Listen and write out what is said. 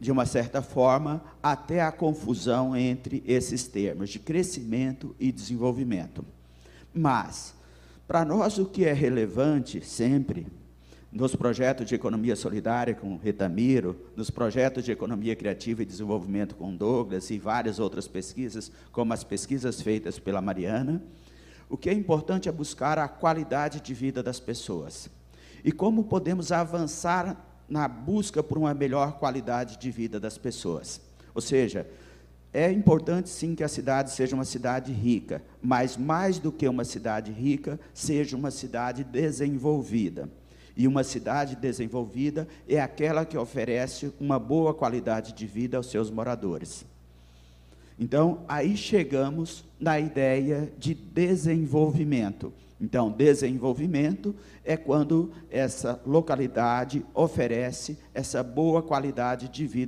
de uma certa forma, até a confusão entre esses termos de crescimento e desenvolvimento. Mas, para nós, o que é relevante sempre, nos projetos de economia solidária com Retamiro, nos projetos de economia criativa e desenvolvimento com Douglas e várias outras pesquisas, como as pesquisas feitas pela Mariana, o que é importante é buscar a qualidade de vida das pessoas. E como podemos avançar na busca por uma melhor qualidade de vida das pessoas. Ou seja, é importante sim que a cidade seja uma cidade rica, mas mais do que uma cidade rica, seja uma cidade desenvolvida. E uma cidade desenvolvida é aquela que oferece uma boa qualidade de vida aos seus moradores. Então, aí chegamos na ideia de desenvolvimento. Então, desenvolvimento é quando essa localidade oferece essa boa qualidade de vida